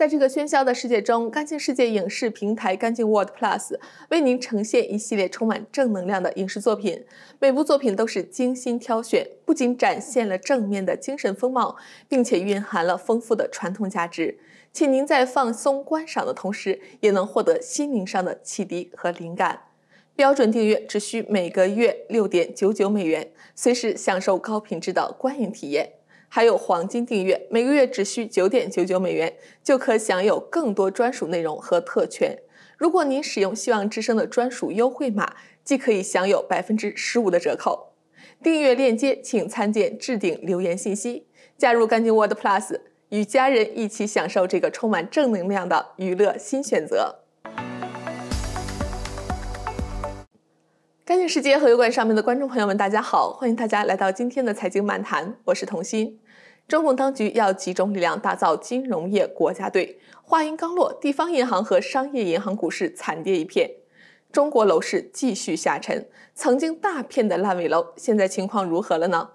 在这个喧嚣的世界中，干净世界影视平台干净 World Plus 为您呈现一系列充满正能量的影视作品。每部作品都是精心挑选，不仅展现了正面的精神风貌，并且蕴含了丰富的传统价值。请您在放松观赏的同时，也能获得心灵上的启迪和灵感。标准订阅只需每个月六点九九美元，随时享受高品质的观影体验。还有黄金订阅，每个月只需九点九九美元，就可享有更多专属内容和特权。如果您使用希望之声的专属优惠码，既可以享有百分之十五的折扣。订阅链接请参见置顶留言信息。加入干净 Word Plus，与家人一起享受这个充满正能量的娱乐新选择。世界和油管上面的观众朋友们，大家好，欢迎大家来到今天的财经漫谈，我是童心。中共当局要集中力量打造金融业国家队，话音刚落，地方银行和商业银行股市惨跌一片。中国楼市继续下沉，曾经大片的烂尾楼，现在情况如何了呢？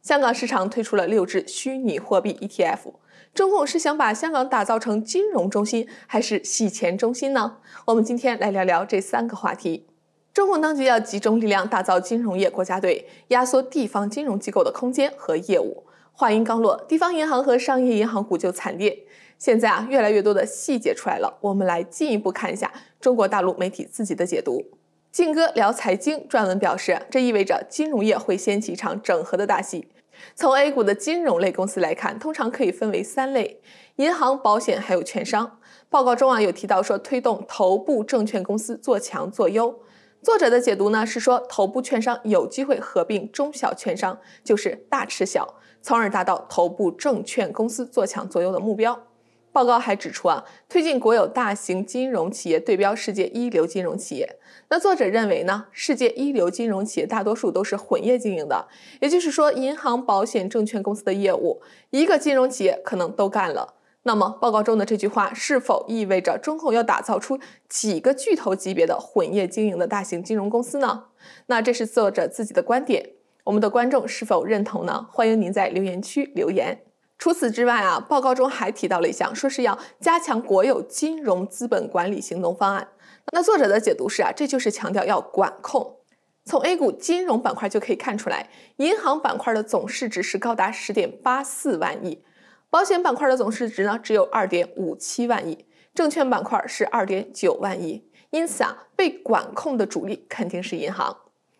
香港市场推出了六只虚拟货币 ETF，中共是想把香港打造成金融中心，还是洗钱中心呢？我们今天来聊聊这三个话题。中共当局要集中力量打造金融业国家队，压缩地方金融机构的空间和业务。话音刚落，地方银行和商业银行股就惨烈。现在啊，越来越多的细节出来了，我们来进一步看一下中国大陆媒体自己的解读。静哥聊财经撰文表示，这意味着金融业会掀起一场整合的大戏。从 A 股的金融类公司来看，通常可以分为三类：银行、保险还有券商。报告中啊有提到说，推动头部证券公司做强做优。作者的解读呢是说，头部券商有机会合并中小券商，就是大吃小，从而达到头部证券公司做强做优的目标。报告还指出啊，推进国有大型金融企业对标世界一流金融企业。那作者认为呢，世界一流金融企业大多数都是混业经营的，也就是说，银行、保险、证券公司的业务，一个金融企业可能都干了。那么报告中的这句话是否意味着中控要打造出几个巨头级别的混业经营的大型金融公司呢？那这是作者自己的观点，我们的观众是否认同呢？欢迎您在留言区留言。除此之外啊，报告中还提到了一项，说是要加强国有金融资本管理行动方案。那作者的解读是啊，这就是强调要管控。从 A 股金融板块就可以看出来，银行板块的总市值是高达十点八四万亿。保险板块的总市值呢，只有二点五七万亿，证券板块是二点九万亿，因此啊，被管控的主力肯定是银行。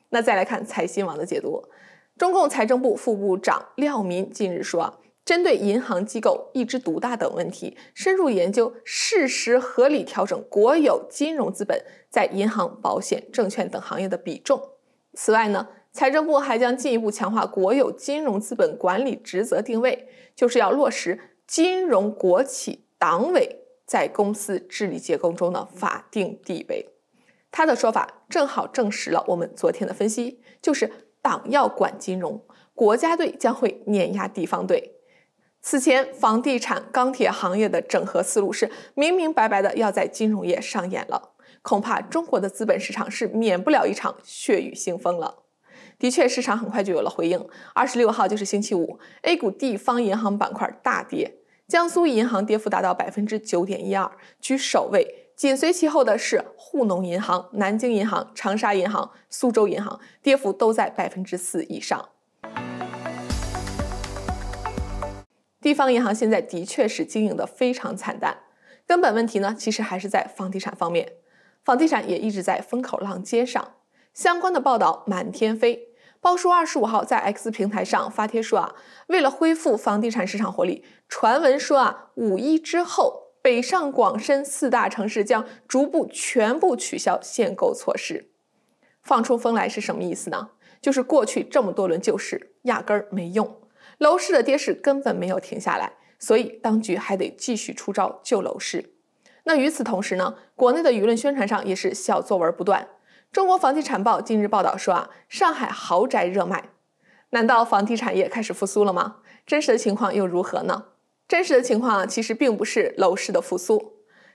那再来看财新网的解读，中共财政部副部长廖民近日说针对银行机构一枝独大等问题，深入研究，适时合理调整国有金融资本在银行、保险、证券等行业的比重。此外呢？财政部还将进一步强化国有金融资本管理职责定位，就是要落实金融国企党委在公司治理结构中的法定地位。他的说法正好证实了我们昨天的分析，就是党要管金融，国家队将会碾压地方队。此前，房地产、钢铁行业的整合思路是明明白白的要在金融业上演了，恐怕中国的资本市场是免不了一场血雨腥风了。的确，市场很快就有了回应。二十六号就是星期五，A 股地方银行板块大跌，江苏银行跌幅达到百分之九点一二，居首位。紧随其后的是沪农银行、南京银行、长沙银行、苏州银行，跌幅都在百分之四以上。地方银行现在的确是经营的非常惨淡，根本问题呢，其实还是在房地产方面，房地产也一直在风口浪尖上，相关的报道满天飞。包叔二十五号在 X 平台上发帖说啊，为了恢复房地产市场活力，传闻说啊五一之后，北上广深四大城市将逐步全部取消限购措施，放出风来是什么意思呢？就是过去这么多轮救市压根儿没用，楼市的跌势根本没有停下来，所以当局还得继续出招救楼市。那与此同时呢，国内的舆论宣传上也是小作文不断。中国房地产报近日报道说啊，上海豪宅热卖，难道房地产业开始复苏了吗？真实的情况又如何呢？真实的情况啊，其实并不是楼市的复苏，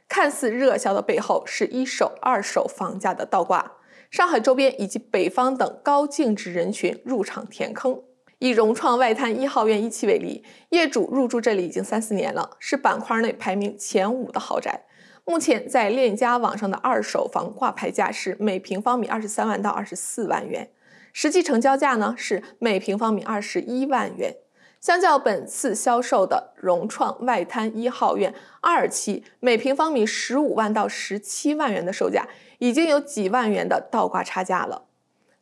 看似热销的背后是一手、二手房价的倒挂，上海周边以及北方等高净值人群入场填坑。以融创外滩一号院一期为例，业主入住这里已经三四年了，是板块内排名前五的豪宅。目前在链家网上的二手房挂牌价是每平方米二十三万到二十四万元，实际成交价呢是每平方米二十一万元。相较本次销售的融创外滩一号院二期每平方米十五万到十七万元的售价，已经有几万元的倒挂差价了。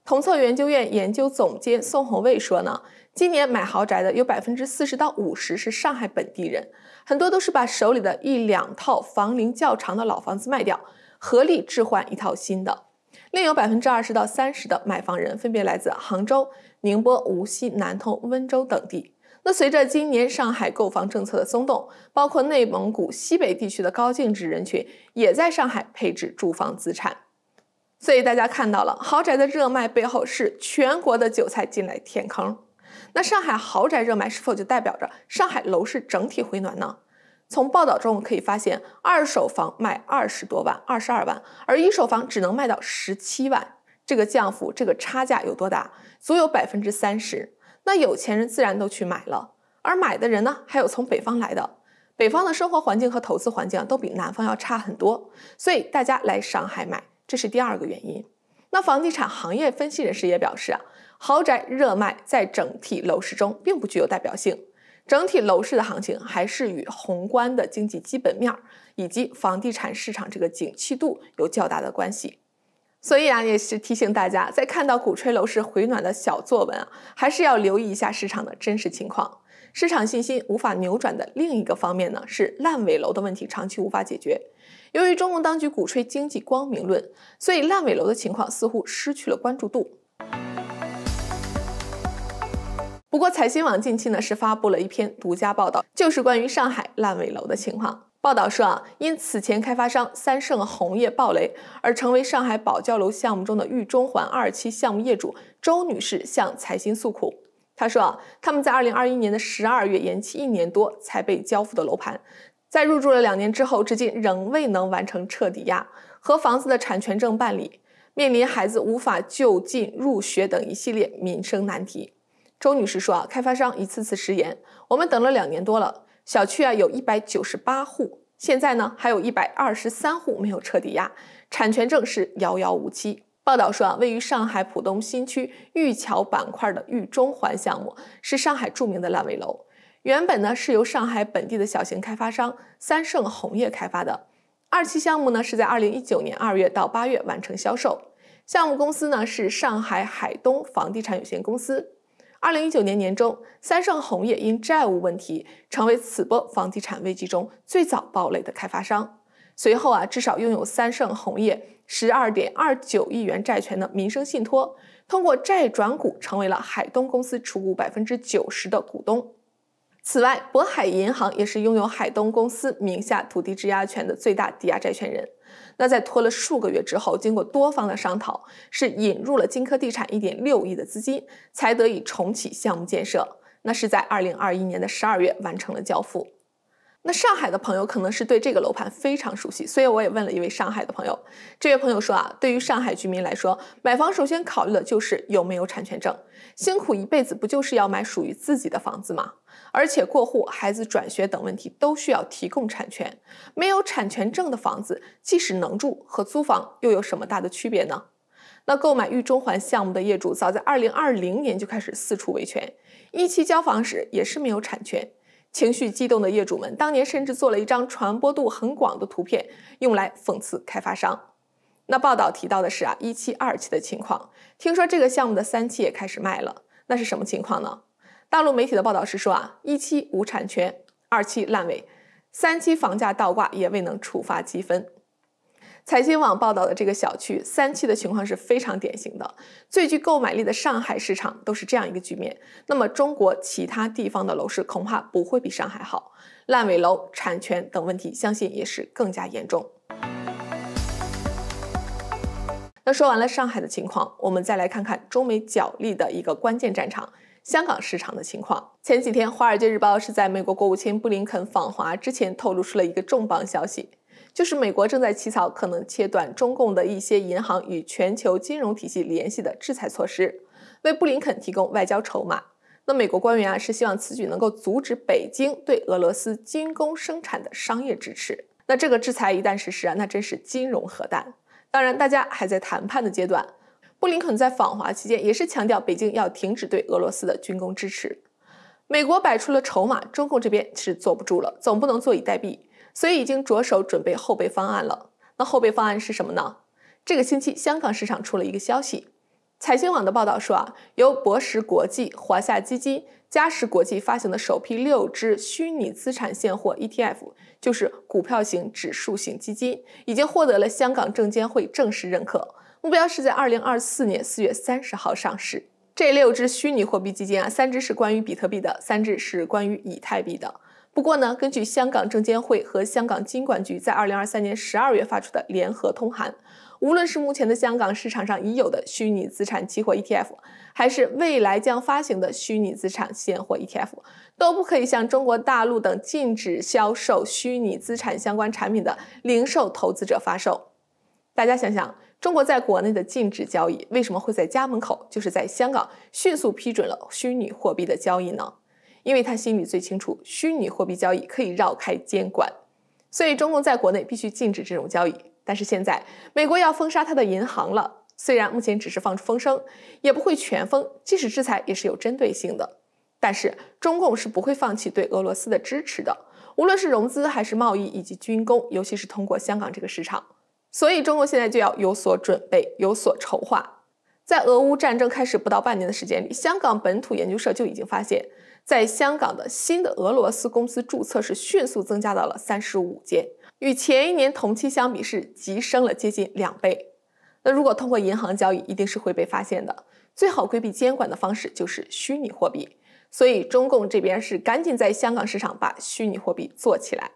同策研究院研究总监宋红卫说呢，今年买豪宅的有百分之四十到五十是上海本地人。很多都是把手里的一两套房龄较长的老房子卖掉，合力置换一套新的。另有百分之二十到三十的买房人分别来自杭州、宁波、无锡、南通、温州等地。那随着今年上海购房政策的松动，包括内蒙古西北地区的高净值人群也在上海配置住房资产。所以大家看到了，豪宅的热卖背后是全国的韭菜进来填坑。那上海豪宅热卖是否就代表着上海楼市整体回暖呢？从报道中可以发现，二手房卖二十多万、二十二万，而一手房只能卖到十七万，这个降幅、这个差价有多大？足有百分之三十。那有钱人自然都去买了，而买的人呢，还有从北方来的。北方的生活环境和投资环境都比南方要差很多，所以大家来上海买，这是第二个原因。那房地产行业分析人士也表示啊，豪宅热卖在整体楼市中并不具有代表性，整体楼市的行情还是与宏观的经济基本面以及房地产市场这个景气度有较大的关系。所以啊，也是提醒大家，在看到鼓吹楼市回暖的小作文啊，还是要留意一下市场的真实情况。市场信心无法扭转的另一个方面呢，是烂尾楼的问题长期无法解决。由于中共当局鼓吹经济光明论，所以烂尾楼的情况似乎失去了关注度。不过，财新网近期呢是发布了一篇独家报道，就是关于上海烂尾楼的情况。报道说啊，因此前开发商三盛红叶爆雷而成为上海宝交楼项目中的御中环二期项目业主周女士向财新诉苦。她说啊，他们在二零二一年的十二月延期一年多才被交付的楼盘。在入住了两年之后，至今仍未能完成彻底押和房子的产权证办理，面临孩子无法就近入学等一系列民生难题。周女士说啊，开发商一次次食言，我们等了两年多了，小区啊有一百九十八户，现在呢还有一百二十三户没有彻底押，产权证是遥遥无期。报道说啊，位于上海浦东新区御桥板块的御中环项目是上海著名的烂尾楼。原本呢是由上海本地的小型开发商三盛宏业开发的，二期项目呢是在二零一九年二月到八月完成销售。项目公司呢是上海海东房地产有限公司。二零一九年年中，三盛宏业因债务问题成为此波房地产危机中最早爆雷的开发商。随后啊，至少拥有三盛宏业十二点二九亿元债权的民生信托，通过债转股成为了海东公司持股百分之九十的股东。此外，渤海银行也是拥有海东公司名下土地质押权的最大抵押债权人。那在拖了数个月之后，经过多方的商讨，是引入了金科地产一点六亿的资金，才得以重启项目建设。那是在二零二一年的十二月完成了交付。那上海的朋友可能是对这个楼盘非常熟悉，所以我也问了一位上海的朋友。这位朋友说啊，对于上海居民来说，买房首先考虑的就是有没有产权证。辛苦一辈子不就是要买属于自己的房子吗？而且过户、孩子转学等问题都需要提供产权。没有产权证的房子，即使能住和租房又有什么大的区别呢？那购买玉中环项目的业主，早在二零二零年就开始四处维权，一期交房时也是没有产权。情绪激动的业主们当年甚至做了一张传播度很广的图片，用来讽刺开发商。那报道提到的是啊，一期、二期的情况。听说这个项目的三期也开始卖了，那是什么情况呢？大陆媒体的报道是说啊，一期无产权，二期烂尾，三期房价倒挂也未能触发积分。财经网报道的这个小区三期的情况是非常典型的，最具购买力的上海市场都是这样一个局面。那么中国其他地方的楼市恐怕不会比上海好，烂尾楼、产权等问题相信也是更加严重。那说完了上海的情况，我们再来看看中美角力的一个关键战场——香港市场的情况。前几天，《华尔街日报》是在美国国务卿布林肯访华之前透露出了一个重磅消息。就是美国正在起草可能切断中共的一些银行与全球金融体系联系的制裁措施，为布林肯提供外交筹码。那美国官员啊是希望此举能够阻止北京对俄罗斯军工生产的商业支持。那这个制裁一旦实施啊，那真是金融核弹。当然，大家还在谈判的阶段。布林肯在访华期间也是强调北京要停止对俄罗斯的军工支持。美国摆出了筹码，中共这边是坐不住了，总不能坐以待毙。所以已经着手准备后备方案了。那后备方案是什么呢？这个星期香港市场出了一个消息，财经网的报道说啊，由博时国际、华夏基金、嘉实国际发行的首批六只虚拟资产现货 ETF，就是股票型、指数型基金，已经获得了香港证监会正式认可，目标是在二零二四年四月三十号上市。这六只虚拟货币基金啊，三只是关于比特币的，三只是关于以太币的。不过呢，根据香港证监会和香港金管局在二零二三年十二月发出的联合通函，无论是目前的香港市场上已有的虚拟资产期货 ETF，还是未来将发行的虚拟资产现货 ETF，都不可以向中国大陆等禁止销售虚拟资产相关产品的零售投资者发售。大家想想，中国在国内的禁止交易，为什么会在家门口，就是在香港迅速批准了虚拟货币的交易呢？因为他心里最清楚，虚拟货币交易可以绕开监管，所以中共在国内必须禁止这种交易。但是现在美国要封杀他的银行了，虽然目前只是放出风声，也不会全封，即使制裁也是有针对性的。但是中共是不会放弃对俄罗斯的支持的，无论是融资还是贸易以及军工，尤其是通过香港这个市场。所以中国现在就要有所准备，有所筹划。在俄乌战争开始不到半年的时间里，香港本土研究社就已经发现。在香港的新的俄罗斯公司注册是迅速增加到了三十五间，与前一年同期相比是急升了接近两倍。那如果通过银行交易，一定是会被发现的。最好规避监管的方式就是虚拟货币。所以中共这边是赶紧在香港市场把虚拟货币做起来。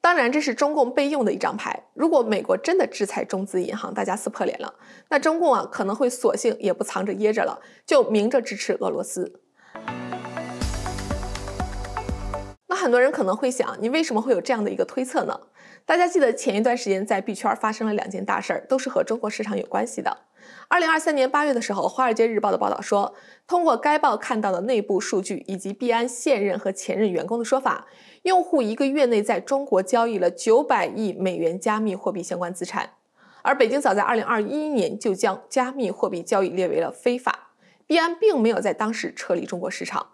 当然，这是中共备用的一张牌。如果美国真的制裁中资银行，大家撕破脸了，那中共啊可能会索性也不藏着掖着了，就明着支持俄罗斯。那很多人可能会想，你为什么会有这样的一个推测呢？大家记得前一段时间在币圈发生了两件大事儿，都是和中国市场有关系的。二零二三年八月的时候，《华尔街日报》的报道说，通过该报看到的内部数据以及币安现任和前任员工的说法，用户一个月内在中国交易了九百亿美元加密货币相关资产。而北京早在二零二一年就将加密货币交易列为了非法，币安并没有在当时撤离中国市场。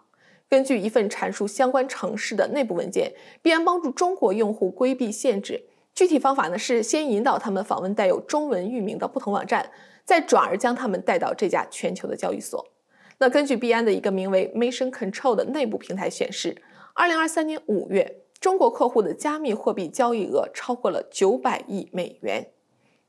根据一份阐述相关城市的内部文件，b 安帮助中国用户规避限制。具体方法呢是先引导他们访问带有中文域名的不同网站，再转而将他们带到这家全球的交易所。那根据币安的一个名为 Mission Control 的内部平台显示，二零二三年五月，中国客户的加密货币交易额超过了九百亿美元。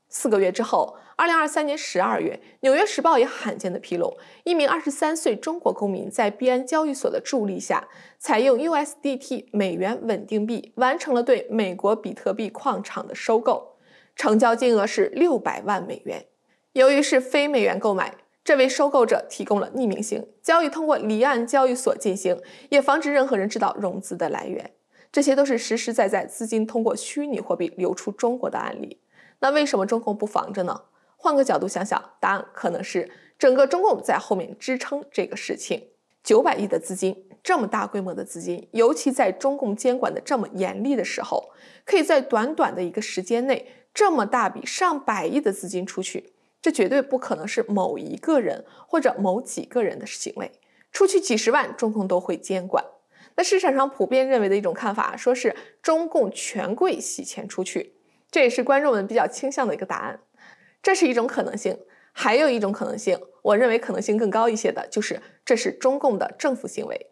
四个月之后，二零二三年十二月，《纽约时报》也罕见的披露，一名二十三岁中国公民在币安交易所的助力下，采用 USDT 美元稳定币完成了对美国比特币矿场的收购，成交金额是六百万美元。由于是非美元购买，这为收购者提供了匿名性，交易通过离岸交易所进行，也防止任何人知道融资的来源。这些都是实实在在资金通过虚拟货币流出中国的案例。那为什么中共不防着呢？换个角度想想，答案可能是整个中共在后面支撑这个事情。九百亿的资金，这么大规模的资金，尤其在中共监管的这么严厉的时候，可以在短短的一个时间内这么大笔上百亿的资金出去，这绝对不可能是某一个人或者某几个人的行为。出去几十万，中共都会监管。那市场上普遍认为的一种看法，说是中共权贵洗钱出去。这也是观众们比较倾向的一个答案，这是一种可能性。还有一种可能性，我认为可能性更高一些的，就是这是中共的政府行为。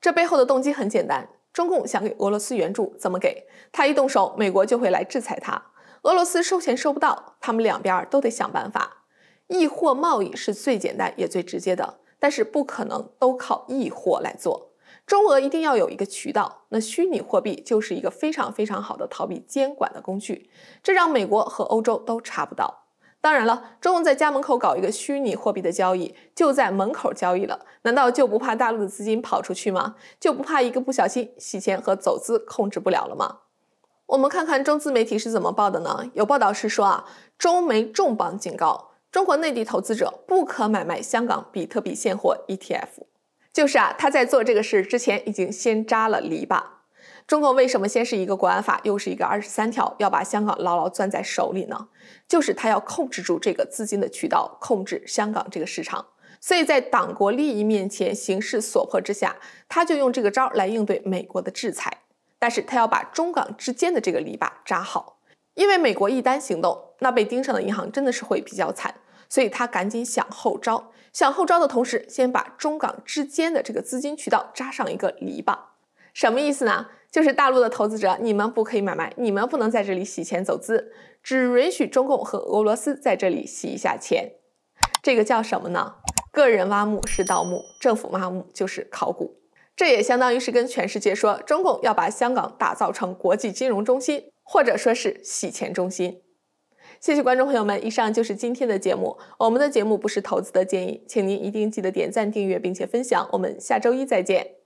这背后的动机很简单，中共想给俄罗斯援助，怎么给？他一动手，美国就会来制裁他。俄罗斯收钱收不到，他们两边都得想办法。易货贸易是最简单也最直接的，但是不可能都靠易货来做。中俄一定要有一个渠道，那虚拟货币就是一个非常非常好的逃避监管的工具，这让美国和欧洲都查不到。当然了，中俄在家门口搞一个虚拟货币的交易，就在门口交易了，难道就不怕大陆的资金跑出去吗？就不怕一个不小心洗钱和走资控制不了了吗？我们看看中资媒体是怎么报的呢？有报道是说啊，中媒重磅警告，中国内地投资者不可买卖香港比特币现货 ETF。就是啊，他在做这个事之前，已经先扎了篱笆。中国为什么先是一个国安法，又是一个二十三条，要把香港牢牢攥在手里呢？就是他要控制住这个资金的渠道，控制香港这个市场。所以在党国利益面前，形势所迫之下，他就用这个招来应对美国的制裁。但是他要把中港之间的这个篱笆扎好，因为美国一单行动，那被盯上的银行真的是会比较惨。所以他赶紧想后招，想后招的同时，先把中港之间的这个资金渠道扎上一个篱笆，什么意思呢？就是大陆的投资者，你们不可以买卖，你们不能在这里洗钱走资，只允许中共和俄罗斯在这里洗一下钱。这个叫什么呢？个人挖墓是盗墓，政府挖墓就是考古。这也相当于是跟全世界说，中共要把香港打造成国际金融中心，或者说是洗钱中心。谢谢观众朋友们，以上就是今天的节目。我们的节目不是投资的建议，请您一定记得点赞、订阅并且分享。我们下周一再见。